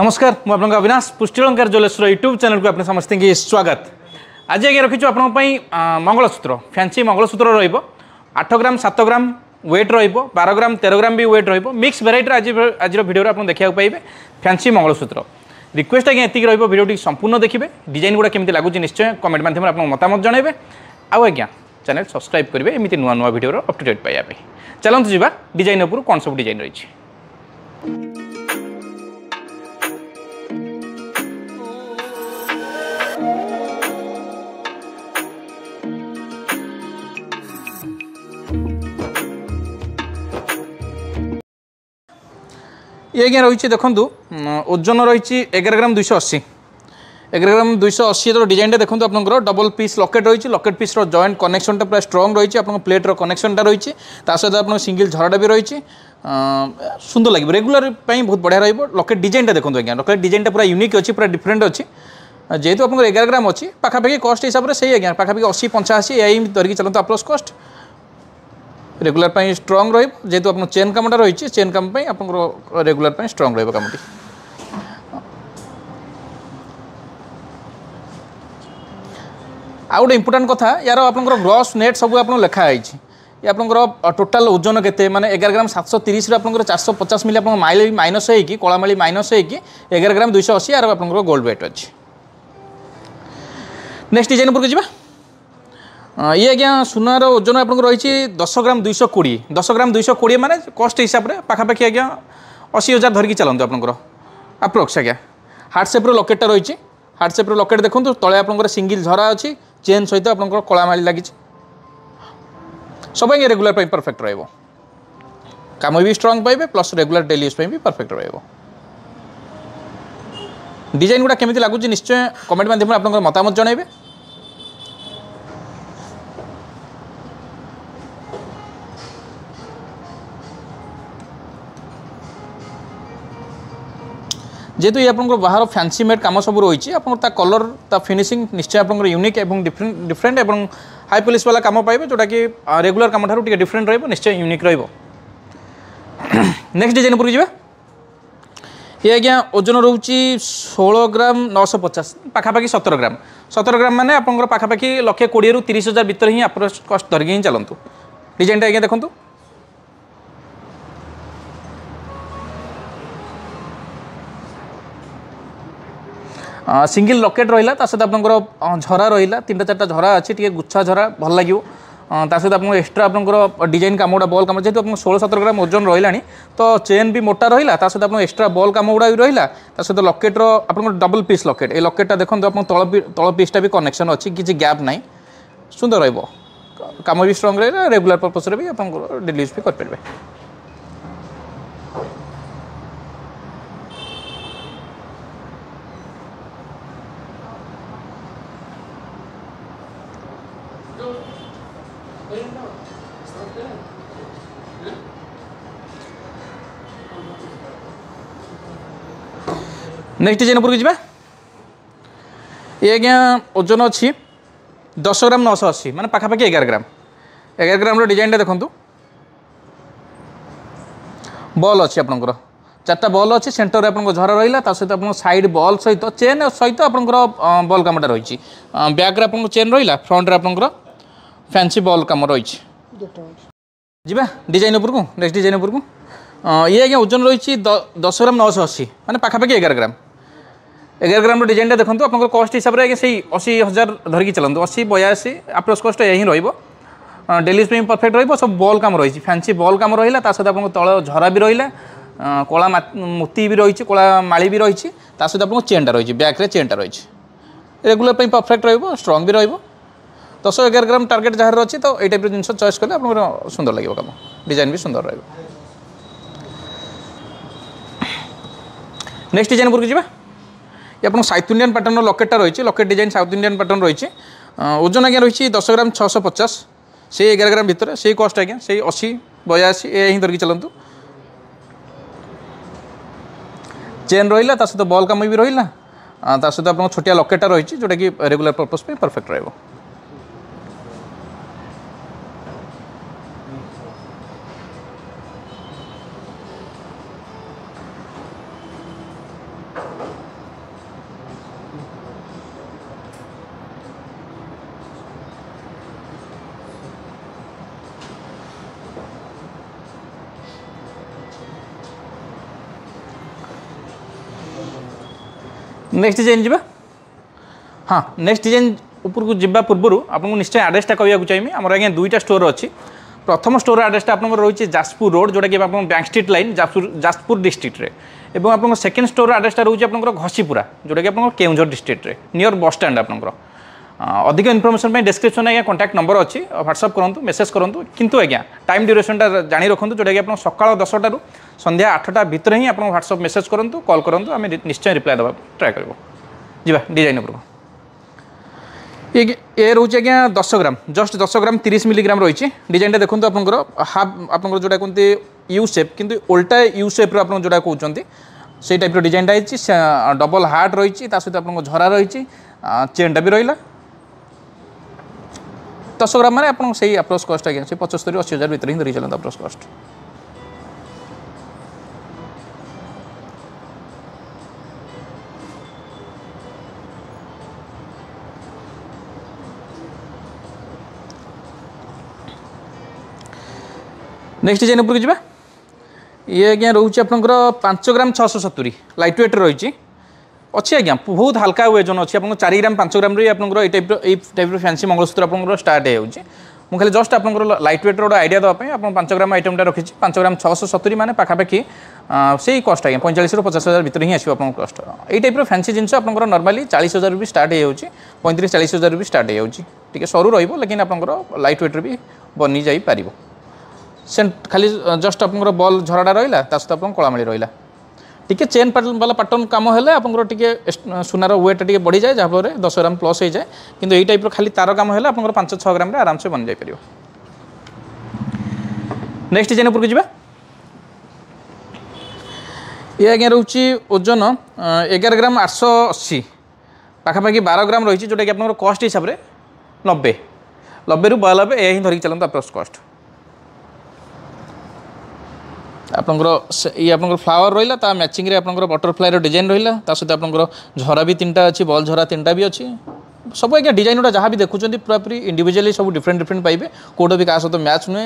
নমস্কার মু আপনার অবিনাশ পুষ্টিলঙ্কার জলেশ্বর ইউট্ୟୁব চ্যানেলকে আপনার সমস্ত স্বাগত আজ আজ্ঞা রাখিছু আপনার মঙ্গলসূত্র ফ্যান্সি মঙ্গলসূত্র রহব আঠ গ্রাম সাত গ্রাম ওয়েট রহব বার গ্রাম তের গ্রাম বি ওয়েট রহব মিক্স ভেরাইটির আজ আজর ভিডিওরে আপনার দেখা পাইবে ফ্যান্সি মঙ্গলসূত্র রিকোয়েস্ট আজ্ঞা এতিক রহব ভিডিওটি সম্পূর্ণ দেখবে ডিজাইন গুড়া কেমি লাগুছে নিশ্চয় কমেন্ট মাধ্যমে আপনার মতামত জনাইবে আউ আজ্ঞা চ্যানেল সবসক্রাইব করবে এমনি নূয়া নূয়া ভিডিওর অপ টু ডেট পাইবা চলতু যা ডিজাইন উপর কোণ সব ডিজাইন রয়েছে ଇଏ ଆଜ୍ଞା ରହିଛି ଦେଖନ୍ତୁ ଓଜନ ରହିଛି ଏଗାର ଗ୍ରାମ ଦୁଇଶହ ଅଶୀ ଏଗାର ଗ୍ରାମ ଦୁଇଶହ ଅଶୀର ଡିଜାଇନ୍ଟା ଦେଖନ୍ତୁ ଆପଣଙ୍କର ଡବଲ୍ ପିସ୍ ଲକେଟ୍ ରହିଛି ଲକେଟ୍ ପିସ୍ର ଜଏଣ୍ଟ କନେକ୍ସନ୍ଟା ପୁରା ଷ୍ଟ୍ରଙ୍ଗ୍ ରହିଛି ଆପଣଙ୍କ ପ୍ଲେଟ୍ର କନେକ୍ସନଟା ରହିଛି ତା ସହିତ ଆପଣଙ୍କ ସିଙ୍ଗିଲ୍ ଝରଡ଼ା ବି ରହିଛି ସୁନ୍ଦର ଲାଗିବ ରେଗୁଲାର ପାଇଁ ବହୁତ ବଢ଼ିଆ ରହିବ ଲକେଟ୍ ଡିଜାଇନ୍ଟା ଦେଖନ୍ତୁ ଆଜ୍ଞା ଲକେଟ୍ ଡିଜାଇନ୍ଟା ପୁରା ୟୁନିକ୍ ଅଛି ପୁରା ଡିଫରେଣ୍ଟ ଅଛି যেহেতু আপনার এগারো গ্রাম অছি পাখাপাখি কস্ট হিসাবে সেই আজ্ঞা পাখাপাখি অশি পঞ্চাশি ଏଇ ଧରିକି ଚାଲନ୍ତୁ আপ্রোস କଷ୍ଟ ରେଗୁଲାର ପାଇଁ ଷ୍ଟ୍ରଙ୍ଗ ରହିବ ଯେହେତୁ ଆପଣ ଚେନ୍ କାମଟା ରହିଛି ଚେନ୍ କାମ ପାଇଁ ଆପଣଙ୍କର ରେଗୁଲାର ପାଇଁ ଷ୍ଟ୍ରଙ୍ଗ ରହିବ କାମଟି ଆଉ ଗୋଟେ ଇମ୍ପୋର୍ଟାଣ୍ଟ କଥା ୟାର ଆପଣଙ୍କର ଗ୍ରସ୍ ନେଟ୍ ସବୁ ଆପଣ ଲେଖା ହେଇଛି ଆପଣଙ୍କର ଟୋଟାଲ ଓଜନ କେତେ ମାନେ ଏଗାର ଗ୍ରାମ ସାତଶହ ତିରିଶରୁ ଆପଣଙ୍କର ଚାରିଶହ ପଚାଶ ମିଲି ଆପଣଙ୍କ ମାଇଲି ମାଇନସ୍ ହେଇକି କଳାମାଳି ମାଇନସ୍ ହେଇକି ଏଗାର ଗ୍ରାମ ଦୁଇଶହ ଅଶୀ ଆର ଆପଣଙ୍କର ଗୋଲ୍ଡ ୱେଟ୍ ଅଛି ନେକ୍ସଟ ଡିଜାଇନ୍ ଉପରକୁ ଯିବା ଇଏ ଆଜ୍ଞା ସୁନାର ଓଜନ ଆପଣଙ୍କର ରହିଛି ଦଶ ଗ୍ରାମ ଦୁଇଶହ କୋଡ଼ିଏ ଦଶ ଗ୍ରାମ ଦୁଇଶହ କୋଡ଼ିଏ ମାନେ କଷ୍ଟ ହିସାବରେ ପାଖାପାଖି ଆଜ୍ଞା ଅଶୀ ହଜାର ଧରିକି ଚାଲନ୍ତୁ ଆପଣଙ୍କର ଆପ୍ରୋକ୍ସ ଆଜ୍ଞା ହାର୍ଟ ସେପ୍ର ଲକେଟ୍ଟା ରହିଛି ହାର୍ଟ ସେପ୍ର ଲକେଟ୍ ଦେଖନ୍ତୁ ତଳେ ଆପଣଙ୍କର ସିଙ୍ଗିଲ୍ ଝରା ଅଛି ଚେନ୍ ସହିତ ଆପଣଙ୍କର କଳାମାଳି ଲାଗିଛି ସବୁ ଆଜ୍ଞା ରେଗୁଲାର ପାଇଁ ପରଫେକ୍ଟ ରହିବ କାମ ବି ଷ୍ଟ୍ରଙ୍ଗ ପାଇବେ ପ୍ଲସ୍ ରେଗୁଲାର ଡେଲି ୟୁଜ୍ ପାଇଁ ବି ପରଫେକ୍ଟ ରହିବ ডিজাইনগুলো কেমি লাগুছে নিশ্চয় কমেন্ট মাধ্যমে আপনার মতামত জনাইবে যেহেতু এই আপনার বাহার ফ্যান্সি মেড কাম সব রয়েছে আপনার তা কলর তা ফিনিশিং নিশ্চয় আপনার ইউনিক এবং ডিফরেন্ট এবং হাই বা কাম পাইবে যেটা কি রেগুলার কাম ঠার ডিফরেন্ট রহব নিশ্চয় ইউনিক রহব নেক্সট ডিজাইন উপরে যা ইয়ে আজ্ঞা ওজন রয়েছে ষোল গ্রাম নশো পচাশ পাখাপাখি সতেরো গ্রাম সতেরো গ্রাম মানে আপনার পাখাপাখি লক্ষে কোড়ি তিরিশ হাজার ভিতরে হি আপনার কষ্ট ধরিকি হি চলতু ডিজাইনটা আজ্ঞা দেখুন সিঙ্গল লকেট রহিলা তা সহ আপনার ঝরা রহিলা তিনটা চারটা ঝরা আছে টিকে গুচ্ছা ঝরা ভাল লাগিব তা সহ আপনার এক্সট্রা আপনার ডিজাইন কামগুড়া বল কাম যেহেতু আপনার ষোলো সতেরো গ্রাম ওজন রহিলা তো চেন বি মোটা রহিলা তা সহ আপনার এক্সট্রা বল কামগুড়া রহিলা তা সহ লকেটর আপনার ডবল পিস লকেট এই লকেটটা দেখুন আপনার তল তল পিসটা বি কনেকশন অছি কিছু গ্যাপ নাই সুন্দর রহব কাম বি স্ট্রং রহিলা রেগুলার পর্পসরে বি আপনার ডেলি ইউজ বি করে ନେକ୍ସଟ ଡିଜାଇନ୍ ଉପରକୁ ଯିବା ଏ ଆଜ୍ଞା ଓଜନ ଅଛି ଦଶ ଗ୍ରାମ ନଅଶହ ଅଶୀ ମାନେ ପାଖାପାଖି ଏଗାର ଗ୍ରାମ ଏଗାର ଗ୍ରାମର ଡିଜାଇନଟା ଦେଖନ୍ତୁ ବଲ୍ ଅଛି ଆପଣଙ୍କର ଚାରିଟା ବଲ୍ ଅଛି ସେଣ୍ଟରରେ ଆପଣଙ୍କ ଝର ରହିଲା ତା ସହିତ ଆପଣଙ୍କ ସାଇଡ୍ ବଲ୍ ସହିତ ଚେନ୍ ସହିତ ଆପଣଙ୍କର ବଲ୍ କାମଟା ରହିଛି ବ୍ୟାକ୍ରେ ଆପଣଙ୍କ ଚେନ୍ ରହିଲା ଫ୍ରଣ୍ଟରେ ଆପଣଙ୍କର ଫ୍ୟାନ୍ସି ବଲ୍ କାମ ରହିଛି ଯିବା ଡିଜାଇନ୍ ଉପରକୁ ନେକ୍ସଟ ଡିଜାଇନ୍ ଉପରକୁ ଇଏ ଆଜ୍ଞା ଓଜନ ରହିଛି ଦଶ ଗ୍ରାମ ନଅଶହ ଅଶୀ ମାନେ ପାଖାପାଖି ଏଗାର ଗ୍ରାମ ଏଗାର ଗ୍ରାମର ଡିଜାଇନଟା ଦେଖନ୍ତୁ ଆପଣଙ୍କର କଷ୍ଟ ହିସାବରେ ଆଜ୍ଞା ସେଇ ଅଶୀ ହଜାର ଧରିକି ଚାଲନ୍ତୁ ଅଶୀ ବୟାଅଶୀ ଆପ୍ରୋଚ୍ କଷ୍ଟ ଏହା ହିଁ ରହିବ ଡେଲିଜ୍ ପାଇଁ ପରଫେକ୍ଟ ରହିବ ସବୁ ବଲ୍ କାମ ରହିଛି ଫ୍ୟାନ୍ସି ବଲ୍ କାମ ରହିଲା ତା ସହିତ ଆପଣଙ୍କ ତଳ ଝରା ବି ରହିଲା କଳା ମୋତି ବି ରହିଛି କଳା ମାଳି ବି ରହିଛି ତା ସହିତ ଆପଣଙ୍କ ଚେନ୍ଟା ରହିଛି ବ୍ୟାକ୍ରେ ଚେନ୍ଟା ରହିଛି ରେଗୁଲାର ପାଇଁ ପରଫେକ୍ଟ ରହିବ ଷ୍ଟ୍ରଙ୍ଗ ବି ରହିବ ଦଶ ଏଗାର ଗ୍ରାମ ଟାର୍ଗେଟ୍ ଯାହାର ଅଛି ତ ଏଇ ଟାଇପ୍ର ଜିନିଷ ଚଏସ୍ କଲେ ଆପଣଙ୍କର ସୁନ୍ଦର ଲାଗିବ କାମ ଡିଜାଇନ୍ ବି ସୁନ୍ଦର ରହିବ ନେକ୍ସଟ ଡିଜାଇନ୍ ଉପରକୁ ଯିବା আপনার সাউথ ইন্ডিয়ান প্যাটর্নর লকেটটা রয়েছে locket design south Indian pattern রয়েছে ওজন আজ্ঞা রয়েছে দশ গ্রাম ছশো পচাশ সেই এগার গ্রাম ভিতরে সেই কস্ট আজ্ঞা সেই অশি বয়াশি এ হি ধরিকি চলতু চেন রহিলা তা সহ বল কাম বি রহিলা তা সহ আপনার ছোটিয়া লকেটটা রয়েছে যেটা কি রেগুলার পর্পজ পাই পারফেক্ট রহব ନେକ୍ସଟ ଡିଜାଇନ୍ ଯିବା ହଁ ନେକ୍ସଟ ଡିଜାଇନ୍ ଉପରକୁ ଯିବା ପୂର୍ବରୁ ଆପଣଙ୍କୁ ନିଶ୍ଚୟ ଆଡ୍ରେସଟା କହିବାକୁ ଚାହିଁବି ଆମର ଆଜ୍ଞା ଦୁଇଟା ଷ୍ଟୋର୍ ଅଛି ପ୍ରଥମ ଷ୍ଟୋର୍ ଆଡ୍ରେସଟା ଆପଣଙ୍କର ରହିଛି ଯାଜପୁର ରୋଡ଼ ଯେଉଁଟାକି ଆପଣଙ୍କ bank street line Jajpur Jajpur ଡିଷ୍ଟ୍ରିକ୍ଟରେ ଏବଂ ଆପଣଙ୍କ ସେକେଣ୍ଡ ଷ୍ଟୋର୍ ଆଡ୍ରେସଟା ରହୁଛି ଆପଣଙ୍କର ଘଷିପୁରା ଯେଉଁଟାକି ଆପଣଙ୍କର କେଉଁଝର ଡିଷ୍ଟ୍ରିକ୍ଟରେ ନିୟର ବସ୍ ଷ୍ଟାଣ୍ଡ ଆପଣଙ୍କର ଅଧିକ ଇନଫର୍ମେସନ୍ ପାଇଁ ଡେସ୍କ୍ରିପ୍ସନ୍ ଆଜ୍ଞା କଣ୍ଟାକ୍ଟ ନମ୍ବର ଅଛି ହ୍ୱାଟ୍ସଅପ୍ କରନ୍ତୁ ମେସେଜ୍ କରନ୍ତୁ କିନ୍ତୁ ଆଜ୍ଞା ଟାଇମ୍ ଡ୍ୟୁରେସନ୍ଟା ଜାଣି ରଖନ୍ତୁ ଯେଉଁଟାକି ଆପଣ ସକାଳ ଦଶଟାରୁ ସନ୍ଧ୍ୟା ଆଠଟା ଭିତରେ ହିଁ ଆପଣ ହ୍ୱାଟ୍ସଅପ୍ ମେସେଜ୍ କରନ୍ତୁ କଲ୍ କରନ୍ତୁ ଆମେ ନିଶ୍ଚୟ ରିପ୍ଲାଏ ଦେବାକୁ ଟ୍ରାଏ କରିବୁ ଯିବା ଡିଜାଇନ୍ ଉପରକୁ ଏ ରହୁଛି ଆଜ୍ଞା ଦଶ ଗ୍ରାମ ଜଷ୍ଟ ଦଶ ଗ୍ରାମ ତିରିଶ ମିଲିଗ୍ରାମ ରହିଛି ଡିଜାଇନଟା ଦେଖନ୍ତୁ ଆପଣଙ୍କର ହାଫ୍ ଆପଣଙ୍କର ଯେଉଁଟା କୁହନ୍ତି ୟୁ ସେପ୍ କିନ୍ତୁ ଓଲ୍ଟା ୟୁ ସେପ୍ର ଆପଣ ଯେଉଁଟା କହୁଛନ୍ତି সেই টাইপর ডিজাইনটা হয়েছে ডবল হার্ট রয়েছে তার সহ আপনার ঝরা রয়েছে চেনটা বি রহলা ଦଶ ଗ୍ରାମ ମାନେ ଆପଣଙ୍କ ସେଇ ଆପ୍ରୋଚ୍ କଷ୍ଟ ଆଜ୍ଞା ସେ ପଞ୍ଚସ୍ତରୀ ଅଶୀ ହଜାର ଭିତରେ ହିଁ ଧରି ଚାଲନ୍ତୁ କଷ୍ଟ ନେକ୍ସଟ ଡିଜାଇନ୍ ଉପରକୁ ଯିବା ଇଏ ଆଜ୍ଞା ରହୁଛି ଆପଣଙ୍କର ପାଞ୍ଚ ଗ୍ରାମ ଛଅଶହ ସତୁରି ଲାଇଟ୍ ୱେଟ୍ ରହିଛି ଅଛି ଆଜ୍ଞା ବହୁତ ହାଲକା ୱେଜନ୍ ଅଛି ଆପଣଙ୍କ ଚାରି ଗ୍ରାମ ପାଞ୍ଚ ଗ୍ରାମରେ ଆପଣଙ୍କର ଏଇ ଟାଇପ୍ର ଏଇ ଟାଇପ୍ର ଫ୍ୟାନ୍ସି ମଙ୍ଗଳସୂତ୍ର ଆପଣଙ୍କର ଷ୍ଟାର୍ଟ ହେଇଯାଉଛି ମୁଁ ଖାଲି ଜଷ୍ଟ ଆପଣଙ୍କର ଲାଇଟ୍ ୱେଟ୍ର ଗୋଟେ ଆଇଡ଼ିଆ ଦେବା ପାଇଁ ଆପଣ ପାଞ୍ଚ ଗ୍ରାମ ଆଇଟମ୍ଟା ରଖିଛି ପାଞ୍ଚ ଗ୍ରାମ ଛଅଶହ ସତୁରି ମାନେ ପାଖାପାଖି ସେଇ କଷ୍ଟ ଆଜ୍ଞା ପଇଁଚାଳିଶରୁ ପଚାଶ ହଜାର ଭିତରେ ହିଁ ଆସିବ ଆପଣଙ୍କ କଷ୍ଟ ଏଇ ଟାଇପ୍ର ଫ୍ୟାନ୍ସି ଜିନିଷ ଆପଣଙ୍କର ନର୍ମାଲି ଚାଳିଶ ହଜାରରୁ ବି ଷ୍ଟାର୍ଟ ହେଇଯାଉଛି ପଇଁତିରିଶ ଚାଳିଶ ହଜାରରୁ ବି ଷ୍ଟାର୍ଟ ହେଇଯାଉଛି ଟିକେ ସରୁ ରହିବ ଲେକିନ୍ ଆପଣଙ୍କର ଲାଇଟ୍ ୱେଟ୍ରେ ବି ବନି ଯାଇପାରିବ ସେ ଖାଲି ଜଷ୍ଟ ଆପଣଙ୍କର ବଲ୍ ଝରାଟା ରହିଲା ତା ସହିତ ଆପଣଙ୍କ କଳାମଳି ରହିଲା ଟିକେ ଚେନ୍ ବାଲା ପାଟର୍ନ କାମ ହେଲେ ଆପଣଙ୍କର ଟିକେ ସୁନାର ୱେଟ୍ଟା ଟିକେ ବଢ଼ିଯାଏ ଯାହାଫଳରେ ଦଶ ଗ୍ରାମ ପ୍ଲସ୍ ହେଇଯାଏ କିନ୍ତୁ ଏଇ ଟାଇପ୍ର ଖାଲି ତାର କାମ ହେଲେ ଆପଣଙ୍କର ପାଞ୍ଚ ଛଅ ଗ୍ରାମରେ ଆରାମସେ ବନିଯାଇପାରିବ ନେକ୍ସଟ ଡିଜାଇନ୍ ଯିବା ଇଏ ଆଜ୍ଞା ରହୁଛି ଓଜନ ଏଗାର ଗ୍ରାମ ଆଠଶହ ଅଶୀ ପାଖାପାଖି ବାର ଗ୍ରାମ ରହିଛି ଯେଉଁଟାକି ଆପଣଙ୍କର କଷ୍ଟ ହିସାବରେ ନବେ ନବେରୁ ବୟାନବେ ଏହା ହିଁ ଧରିକି ଚାଲନ୍ତୁ ଆପ୍ରୋଚ୍ କଷ୍ଟ ଆପଣଙ୍କର ଏଇ ଆପଣଙ୍କର ଫ୍ଲାୱାର ରହିଲା ତା ମ୍ୟାଚିଂରେ ଆପଣଙ୍କର ବଟରଫ୍ଲାଏର ଡିଜାଇନ୍ ରହିଲା ତା ସହିତ ଆପଣଙ୍କର ଝରା ବି ତିନିଟା ଅଛି ବଲ୍ ଝରା ତିନିଟା ବି ଅଛି ସବୁ ଆଜ୍ଞା ଡିଜାଇନ୍ ଗୁଡ଼ା ଯାହା ବି ଦେଖୁଛନ୍ତି ପୁରାପୁରି ଇଣ୍ଡିଭିଜୁଆଲି ସବୁ ଡିଫରେଣ୍ଟ ଡିଫରେଣ୍ଟ ପାଇବେ କେଉଁଟା ବି କାହା ସହିତ ମ୍ୟାଚ୍ ନୁହେଁ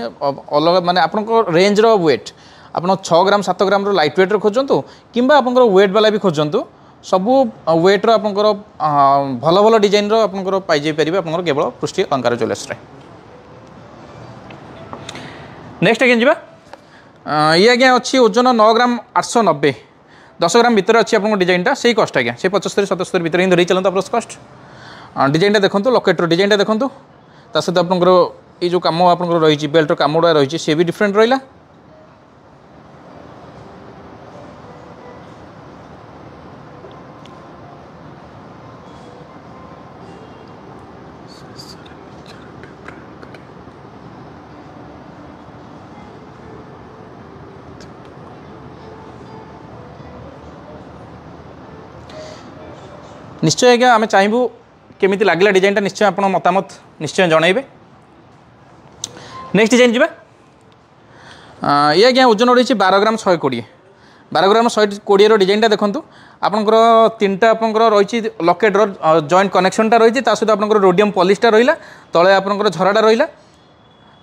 ଅଲଗା ମାନେ ଆପଣଙ୍କ ରେଞ୍ଜର ୱେଟ୍ ଆପଣ ଛଅ ଗ୍ରାମ ସାତ ଗ୍ରାମର ଲାଇଟ୍ ୱେଟ୍ର ଖୋଜନ୍ତୁ କିମ୍ବା ଆପଣଙ୍କର ୱେଟ୍ ବାଲା ବି ଖୋଜନ୍ତୁ ସବୁ ୱେଟ୍ର ଆପଣଙ୍କର ଭଲ ଭଲ ଡିଜାଇନ୍ର ଆପଣଙ୍କର ପାଇଯାଇପାରିବେ ଆପଣଙ୍କର କେବଳ ପୃଷ୍ଟି ଅଙ୍କାର ଜ୍ୱେଲର୍ସରେ ନେକ୍ସଟ ଆଜ୍ଞା ଯିବା ଇଏ ଆଜ୍ଞା ଅଛି ଓଜନ ନଅ ଗ୍ରାମ ଆଠଶହ ନବେ ଦଶ ଗ୍ରାମ ଭିତରେ ଅଛି ଆପଣଙ୍କ ଡିଜାଇନଟା ସେଇ କଷ୍ଟ ଆଜ୍ଞା ସେଇ ପଞ୍ଚସ୍ତରୀ ସତସ୍ତରୀ ଭିତରେ ହିଁ ଧରି ଚାଲନ୍ତୁ ଆପଣଙ୍କ କଷ୍ଟ ଡିଜାଇନଟା ଦେଖନ୍ତୁ ଲକେଟ୍ର ଡିଜାଇନଟା ଦେଖନ୍ତୁ ତା ସହିତ ଆପଣଙ୍କର ଏଇ ଯେଉଁ କାମ ଆପଣଙ୍କର ରହିଛି ବେଲ୍ଟର କାମଗୁଡ଼ା ରହିଛି ସେ ବି ଡିଫରେଣ୍ଟ ରହିଲା ନିଶ୍ଚୟ ଆଜ୍ଞା ଆମେ ଚାହିଁବୁ କେମିତି ଲାଗିଲା ଡିଜାଇନଟା ନିଶ୍ଚୟ ଆପଣ ମତାମତ ନିଶ୍ଚୟ ଜଣାଇବେ ନେକ୍ସଟ ଡିଜାଇନ ଯିବା ଇଏ ଆଜ୍ଞା ଓଜନ ରହିଛି ବାର ଗ୍ରାମ ଶହେ କୋଡ଼ିଏ ବାର ଗ୍ରାମ ଶହେ କୋଡ଼ିଏର ଡିଜାଇନଟା ଦେଖନ୍ତୁ ଆପଣଙ୍କର ତିନିଟା ଆପଣଙ୍କର ରହିଛି ଲକେଟ୍ର ଜଏଣ୍ଟ କନେକ୍ସନଟା ରହିଛି ତା ସହିତ ଆପଣଙ୍କର ରୋଡ଼ିୟମ୍ ପଲିସଟା ରହିଲା ତଳେ ଆପଣଙ୍କର ଝରାଟା ରହିଲା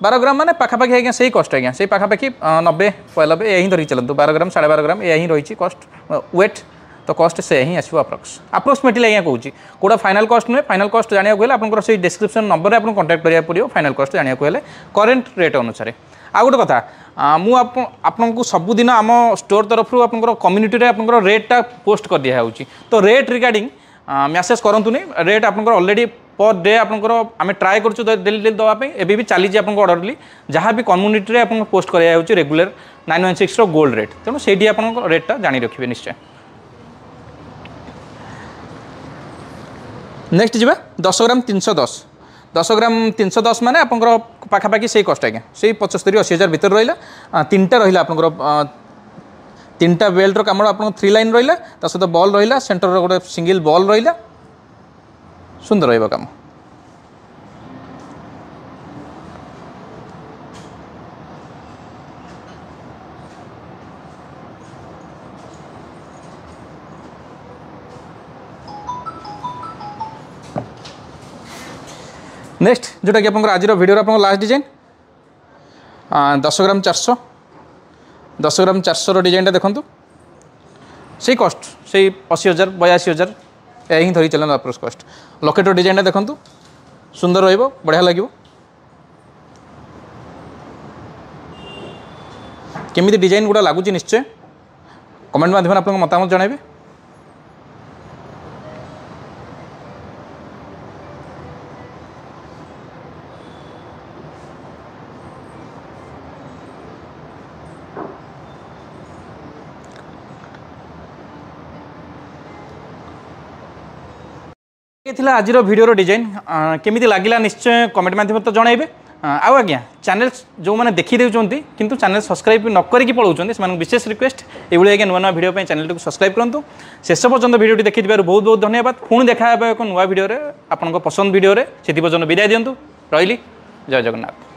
ବାର ଗ୍ରାମ ମାନେ ପାଖାପାଖି ଆଜ୍ଞା ସେଇ କଷ୍ଟ ଆଜ୍ଞା ସେଇ ପାଖାପାଖି ନବେ ପୟାନବେ ଏହା ହିଁ ଧରିକି ଚାଲନ୍ତୁ ବାର ଗ୍ରାମ ସାଢ଼େ ବାର ଗ୍ରାମ ଏହା ହିଁ ରହିଛି କଷ୍ଟ ୱେଟ୍ তো কষ্ট ସେୟା ହିଁ ଆସିବ ଆପ୍ରୋକ୍ସ ଆପ୍ରୋକ୍ସିମେଟଲି ଆଜ୍ଞା କହୁଛି କେଉଁଟା ଫାଇନାଲ୍ କଷ୍ଟ ନୁହେଁ ଫାଇନାଲ୍ କଷ୍ଟ ଜାଣିବାକୁ ହେଲେ ଆପଣଙ୍କର ସେଇ ଡିସ୍କ୍ରିପ୍ସନ୍ ନମ୍ବରରେ ଆପଣ କଣ୍ଟାକ୍ଟ କରିବାକୁ ପଡ଼ିବ ଫାଇନାଲ୍ କଷ୍ଟ ଜାଣିବାକୁ ହେଲେ କରେଣ୍ଟ ରେଟ୍ ଅନୁସାରେ ଆଉ ଗୋଟେ କଥା ମୁଁ ଆପଣଙ୍କୁ ସବୁଦିନ ଆମ ଷ୍ଟୋର୍ ତରଫରୁ ଆପଣଙ୍କର କମ୍ୟୁନିଟିରେ ଆପଣଙ୍କର ରେଟ୍ଟା ପୋଷ୍ଟ କରିଦିଆହେଉଛି ତ ରେଟ୍ ରିଗାର୍ଡ଼ିଂ ମ୍ୟାସେଜ୍ କରନ୍ତୁନି ରେଟ୍ ଆପଣଙ୍କର ଅଲରେଡ଼ି ପର୍ ଡେ ଆପଣଙ୍କର ଆମେ ଟ୍ରାଏ କରୁଛୁ ଡେଲି ଡେଲି ଦେବା ପାଇଁ ଏବେ ବି ଚାଲିଛି ଆପଣଙ୍କ ଅର୍ଡ଼ରଲି ଯାହା ବି କମ୍ୟୁନିଟିରେ ଆପଣଙ୍କୁ ପୋଷ୍ଟ କରାଯାଉଛି ରେଗୁଲାର ନାଇନ୍ ୱାନ୍ ସିକ୍ସର ଗୋଲ୍ଡ ରେଟ୍ ତେଣୁ ସେଇଠି ଆପଣଙ୍କ ରେଟ୍ଟା ଜାଣି ରଖିବେ ନିଶ୍ଚୟ নেক্সট যা দশ গ্রাম তিনশো দশ দশ গ্রাম তিনশো দশ মানে আপনার পাখাপাখি সেই কষ্ট আজ্ঞা সেই পঁচস্তরি অশি হাজার ভিতরে রহলা তিনটা রহলা আপনার তিনটা বেল্টর কামড় আপনার থ্রি লাইন রহলা তা সহ বল রহলা সেন্টর গোটে সিঙ্গল বল রহলা সুন্দর রহব কাম ନେକ୍ସଟ ଯେଉଁଟାକି ଆପଣଙ୍କର ଆଜିର ଭିଡ଼ିଓର ଆପଣଙ୍କ ଲାଷ୍ଟ ଡିଜାଇନ୍ ଦଶ ଗ୍ରାମ ଚାରିଶହ ଦଶ ଗ୍ରାମ ଚାରିଶହର ଡିଜାଇନଟା ଦେଖନ୍ତୁ ସେଇ କଷ୍ଟ ସେଇ ଅଶୀ ହଜାର ବୟାଅଶୀ ହଜାର ଏହା ହିଁ ଧରିକି ଚାଲନ୍ତୁ ଆପ୍ରୋଚ୍ କଷ୍ଟ ଲକେଟ୍ର ଡିଜାଇନଟା ଦେଖନ୍ତୁ ସୁନ୍ଦର ରହିବ ବଢ଼ିଆ ଲାଗିବ କେମିତି ଡିଜାଇନ୍ ଗୁଡ଼ା ଲାଗୁଛି ନିଶ୍ଚୟ କମେଣ୍ଟ ମାଧ୍ୟମରେ ଆପଣଙ୍କ ମତାମତ ଜଣାଇବେ ଥିଲା ଆଜିର ଭିଡ଼ିଓର ଡିଜାଇନ୍ କେମିତି ଲାଗିଲା ନିଶ୍ଚୟ କମେଣ୍ଟ ମାଧ୍ୟମରେ ତ ଜଣାଇବେ ଆଉ ଆଜ୍ଞା ଚ୍ୟାନେଲ୍ ଯେଉଁମାନେ ଦେଖିଦେଉଛନ୍ତି କିନ୍ତୁ ଚ୍ୟାନେଲ୍ ସବସ୍କ୍ରାଇବ୍ ନ କରିକି ପଳାଉଛନ୍ତି ସେମାନଙ୍କୁ ବିଶେଷ ରିକ୍ୱେଷ୍ଟ ଏଭଳି ଆଜ୍ଞା ନୂଆ ନୂଆ ଭିଡ଼ିଓ ପାଇଁ ଚ୍ୟାନେଲ୍ଟିକୁ ସବସ୍କ୍ରାଇବ୍ କରନ୍ତୁ ଶେଷ ପର୍ଯ୍ୟନ୍ତ ଭିଡ଼ିଓଟି ଦେଖିଥିବାରୁ ବହୁତ ବହୁତ ଧନ୍ୟବାଦ ପୁଣି ଦେଖା ହେବ ଏକ ନୂଆ ଭିଡ଼ିଓରେ ଆପଣଙ୍କ ପସନ୍ଦ ଭିଡ଼ିଓରେ ସେଥିପର୍ଯ୍ୟନ୍ତ ପର୍ଯ୍ୟନ୍ତ ବିଦାୟ ଦିଅନ୍ତୁ ରହିଲି ଜୟ ଜଗନ୍ନାଥ